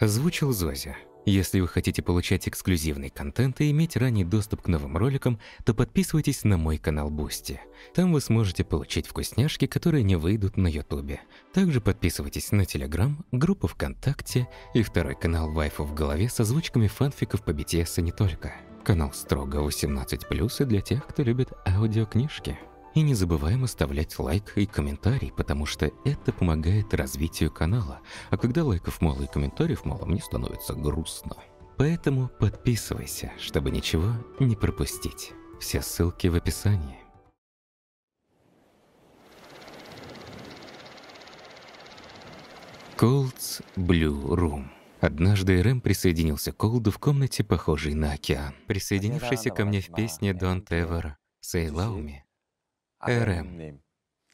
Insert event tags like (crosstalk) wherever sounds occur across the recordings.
Озвучил Зозя. Если вы хотите получать эксклюзивный контент и иметь ранний доступ к новым роликам, то подписывайтесь на мой канал Бусти. Там вы сможете получить вкусняшки, которые не выйдут на Ютубе. Также подписывайтесь на Телеграм, группу ВКонтакте и второй канал Вайфу в голове с озвучками фанфиков по BTS и не только. Канал строго 18+, и для тех, кто любит аудиокнижки. И не забываем оставлять лайк и комментарий, потому что это помогает развитию канала. А когда лайков мало и комментариев мало, мне становится грустно. Поэтому подписывайся, чтобы ничего не пропустить. Все ссылки в описании. Колдс Блю Рум Однажды Рэм присоединился к Колду в комнате, похожей на океан. Присоединившийся ко мне в песне Дон Тевера «Сейлауми» РМ. Эм.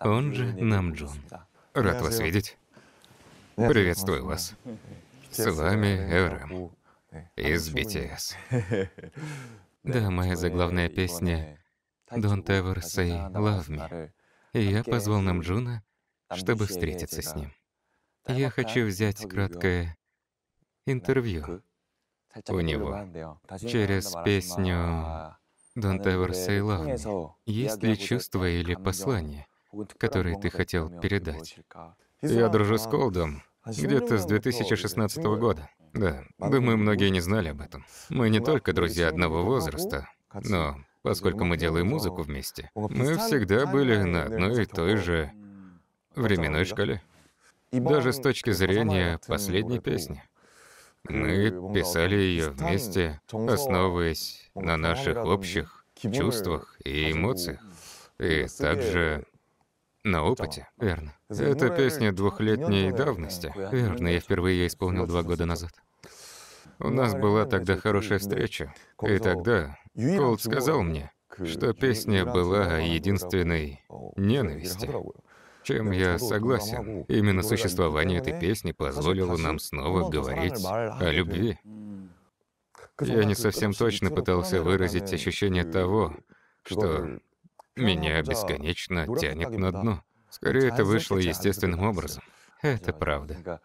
Он же Намджун. Рад вас видеть. Приветствую вас. С вами РМ эм. эм. из BTS. (laughs) Да, моя заглавная песня «Don't ever а say love me». И я позвал Намджуна, чтобы встретиться с ним. Я хочу взять краткое интервью у него через песню а, Дантевер Сейлан, есть ли чувства или послание, которые ты хотел передать? Я дружу с а, Колдом где-то с 2016 года. Да, думаю, многие не знали об этом. Мы не только друзья одного возраста, но поскольку мы делаем музыку вместе, мы всегда были на одной и той же временной шкале. Даже с точки зрения последней песни. Мы писали ее вместе, основываясь на наших общих чувствах и эмоциях, и также на опыте, верно. Это песня двухлетней давности, верно, я впервые ее исполнил два года назад. У нас была тогда хорошая встреча, и тогда Колд сказал мне, что песня была о единственной ненависти чем я согласен. Именно существование этой песни а позволило нам снова говорить о любви. Я не совсем точно пытался выразить ощущение э, того, что «Ну меня бесконечно тянет на дно. Скорее, это вышло естественным образом. Это правда.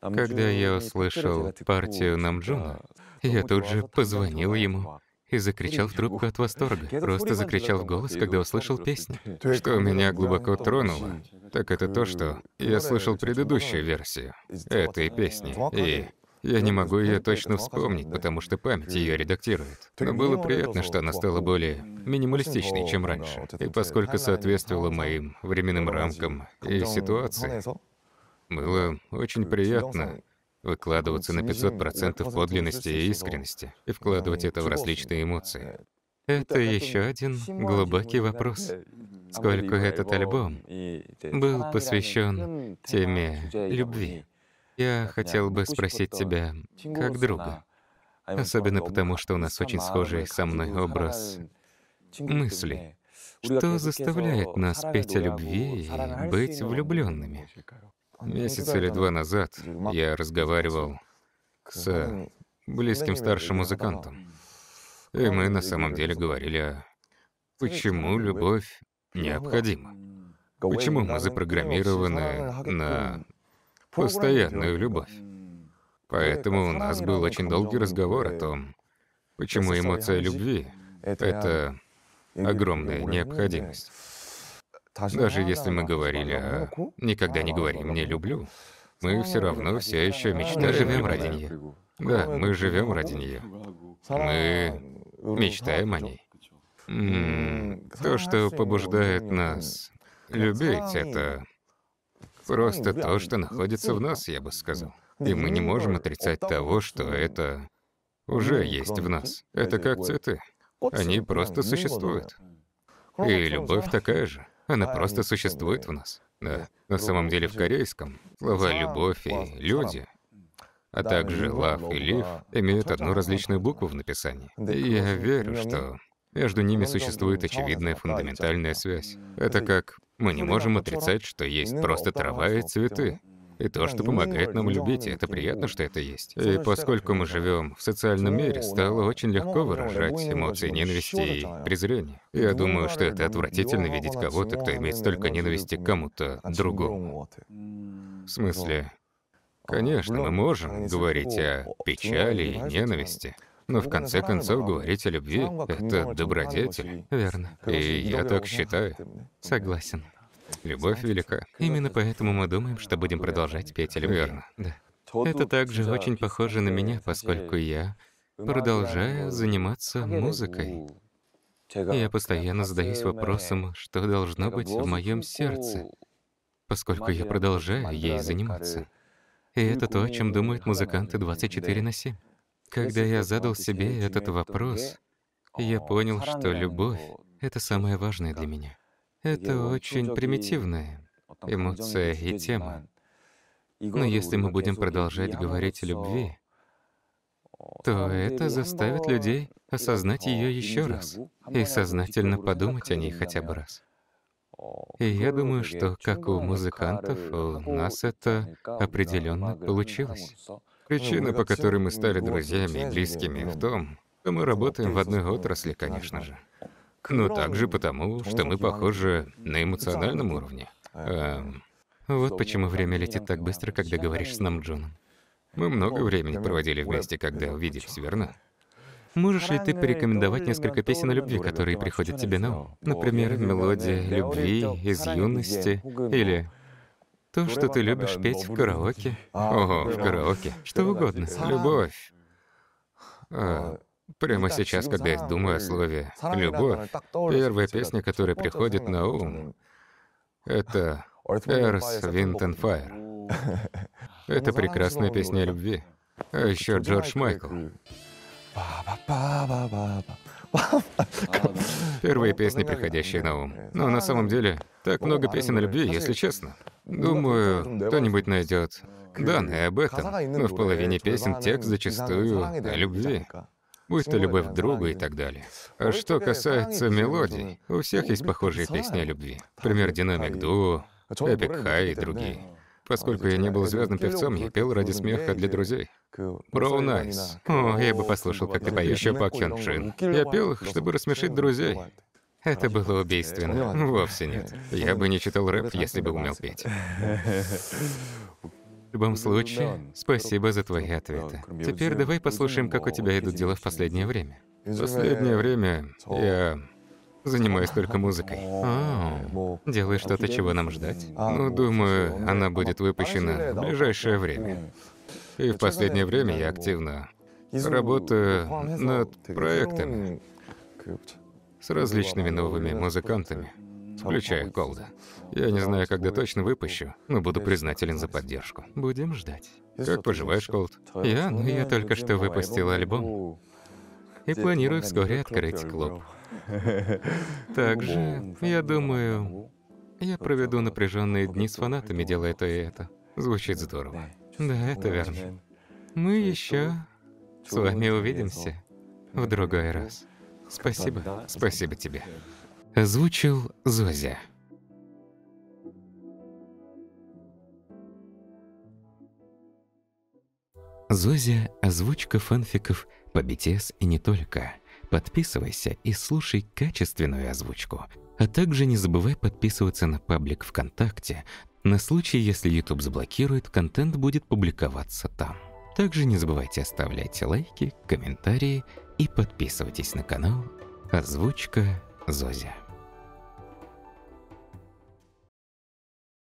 Когда я услышал партию Намджуна, я тут же позвонил ему и закричал в трубку от восторга. Просто закричал в голос, когда услышал песню. Что меня глубоко тронуло, так это то, что я слышал предыдущую версию этой песни. И я не могу ее точно вспомнить, потому что память ее редактирует. Но было приятно, что она стала более минималистичной, чем раньше. И поскольку соответствовала моим временным рамкам и ситуации, было очень приятно выкладываться на 500% подлинности и искренности, и вкладывать это в различные эмоции. Э, это еще один глубокий вопрос. Сколько этот альбом был посвящен теме любви? Я хотел бы спросить тебя, как друга, а особенно потому, что у нас очень схожий со мной образ мысли. Что заставляет нас петь о любви и быть влюбленными? Месяц или два назад я разговаривал с близким старшим музыкантом. И мы на самом деле говорили о почему любовь необходима. Почему мы запрограммированы на постоянную любовь. Поэтому у нас был очень долгий разговор о том, почему эмоция любви — это огромная необходимость. Даже если мы говорили о «никогда не говорим «не люблю», мы все равно все еще мечтаем. Мы живем ради нее. Да, мы живем ради нее. Мы мечтаем о ней. то, что побуждает нас любить, это просто то, что ну, находится в нас, я бы ну, сказал. И мы не можем э, отрицать того, что это ну, уже есть в нас. Это как цветы. Они просто существуют. И любовь такая же. Она а просто существует в нас. Да. На самом деле в корейском слова «любовь» и «люди», а также «лав» и «лив» имеют одну различную букву в написании. И я верю, что между ними ну, существует очевидная фундаментальная а, связь. Это как мы не ну, можем отрицать, что есть просто трава и цветы и то, что помогает нам любить, и это приятно, что это есть. И поскольку мы живем в социальном ну, мире, ну, стало ну, очень легко выражать эмоции ненависти и презрения. Я думаю, что это отвратительно видеть кого-то, кто имеет столько ненависти к кому-то другому. В смысле, а конечно, мы можем говорить о печали и ненависти, но в конце концов говорить о любви — это добродетель. Верно. И я так считаю. Согласен. Любовь велика. Именно поэтому мы думаем, что будем продолжать петь любви. Верно. Да. Это также очень похоже на меня, поскольку я продолжаю заниматься музыкой. Я постоянно задаюсь вопросом, что должно быть в моем сердце, поскольку я продолжаю ей заниматься. И это то, о чем думают музыканты 24 на 7. Когда я задал себе этот вопрос, я понял, что любовь — это самое важное для меня. Это очень примитивная эмоция и тема, Но если мы будем продолжать говорить о любви, то это заставит людей осознать ее еще раз и сознательно подумать о ней хотя бы раз. И я думаю, что как у музыкантов, у нас это определенно получилось. Причина, ну, по которой мы стали друзьями и близкими, в том, что мы работаем в одной отрасли, конечно же но также потому, что мы похожи на эмоциональном уровне. Эм, эм вот почему время летит так быстро, когда говоришь с нам Джоном. Мы много времени проводили вместе, когда увиделись, верно? Можешь ли ты порекомендовать несколько песен о любви, которые приходят тебе на ум? Например, мелодия любви из юности или то, что ты любишь петь в караоке. Ого, в караоке. Что угодно. Любовь. А, ну Прямо сейчас, ну когда я думаю о слове «любовь», первая песня, которая приходит на ум, это «Эрс Винтен Файр». Это прекрасная песня о любви. Э, э, ну, а еще Джордж Майкл. Первые песни, приходящие на ум. Но на самом деле, так много песен о любви, если честно. Думаю, кто-нибудь найдет э, данные об этом. Но в половине песен текст зачастую о любви будь то любовь к другу и так далее. А что касается мелодий, у всех ну, есть похожие песни о любви. Например, «Динамик Ду, «А «Эпик Хай» и другие. Поскольку я не был звездным певцом, я пел ради смеха для друзей. Броу Найс. О, я бы послушал, как ты поешь. Еще Пак Хён Шин. Я пел их, чтобы рассмешить друзей. Это было убийственно. Вовсе нет. (laughs) Я бы не читал рэп, если бы умел петь. (laughs) любом случае, спасибо за твои ответы. Теперь давай послушаем, как у тебя идут дела в последнее время. В последнее время я занимаюсь только музыкой. О, делаешь что-то, чего нам ждать? А, ну, думаю, она будет выпущена в ближайшее время. А И в последнее время я активно работаю над проектами с различными новыми музыкантами включая Колда. Я не знаю, когда точно выпущу, но буду признателен за поддержку. Будем ждать. Как поживаешь, Колд? Я? Ну, я только что выпустил альбом. И планирую вскоре открыть клуб. (laughs) Также, я думаю, я проведу напряженные дни с фанатами, делая то и это. Звучит здорово. Да, это верно. Мы еще с вами увидимся в другой раз. Спасибо. Спасибо тебе. Озвучил Зозя. Зозя – озвучка фанфиков по BTS и не только. Подписывайся и слушай качественную озвучку. А также не забывай подписываться на паблик ВКонтакте. На случай, если YouTube заблокирует, контент будет публиковаться там. Также не забывайте оставлять лайки, комментарии и подписывайтесь на канал «Озвучка Зозя».